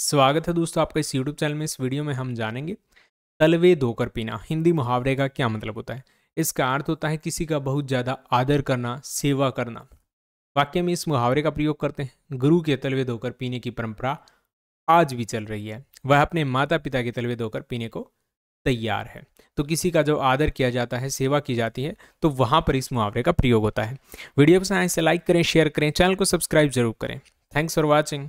स्वागत है दोस्तों आपका इस यूट्यूब चैनल में इस वीडियो में हम जानेंगे तलवे धोकर पीना हिंदी मुहावरे का क्या मतलब होता है इसका अर्थ होता है किसी का बहुत ज़्यादा आदर करना सेवा करना वाक्य में इस मुहावरे का प्रयोग करते हैं गुरु के तलवे धोकर पीने की परंपरा आज भी चल रही है वह अपने माता पिता के तलवे धोकर पीने को तैयार है तो किसी का जब आदर किया जाता है सेवा की जाती है तो वहाँ पर इस मुहावरे का प्रयोग होता है वीडियो पसंद आए इसे लाइक करें शेयर करें चैनल को सब्सक्राइब जरूर करें थैंक्स फॉर वॉचिंग